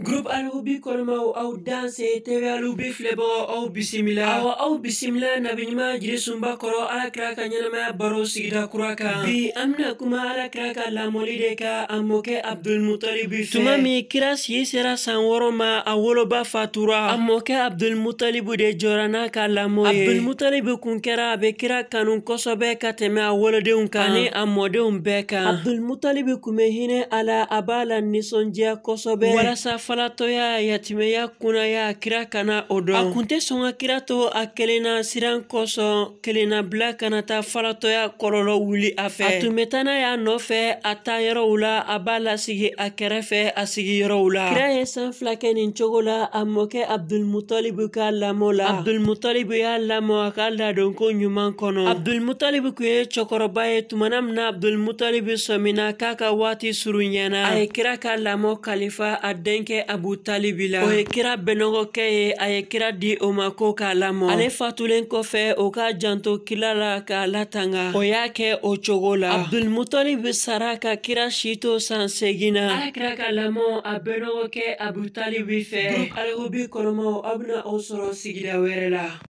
Group alihubi kɔnimaw aw danse tv alihubi filɛbagaw aw bisimila awɔ aw bisimila nabiɲuman jiri sunba kɔrɔ ala kira ka ɲɛnamaya baro sigida kura kan bi an bena kuma ala kira ka lamɔli de ka a mɔkɛ abdulmutalibi fɛ tuma min kira sigi sera san wɔrɔ ma a woloba fatura a mɔkɛ abdulmutalibu de jɔra n'a ka lamɔ ye abdulmutalibu kun kɛra a be kira kanu kosɔbɛ ka tɛmɛ a wolodenw kan ani a mɔdenw bɛɛ kan abdulmutalibu kun be hinɛ a la a b'a la ninsɔndiya kosɔbɛ walasa falatɔya yatimɛya kunna y'a kira kana o dɔn a kun tɛ sɔn ka kira to a kelenna siran kosɔn kelennabila kana ta falatɔya kɔlɔlɔ wuli a fɛ a tun bɛ taa n'a y'a nɔfɛ a ta yɔrɔw la a b'a lasigi a kɛrɛfɛ a sigiyɔrɔw la kira ye san fila kɛ nin cogo la a mɔkɛ abdulmutɔlibu ka lamɔ la abdulmutɔlibu y'a lamɔ a ka ladonko ɲuman kɔnɔ abdulmutɔlibu kun ye cɛkɔrɔba ye tumana min na abdulmutɔlibu sɔmina k'a ka waati surun ɲɛna a ye kira ka lamɔ kalifa a denkɛ abu talibi la o ye kira bɛnɔgɔkɛ ye kira di o ma ko k'a lamɔ ale fatulen kɔfɛ o ka janto kila la k'a latanga o y'a kɛ o cogo kira si san segin na a kira ka lamɔ a bɛnɔgɔkɛ abu talibi fɛ abna kɔnɔmaw sigida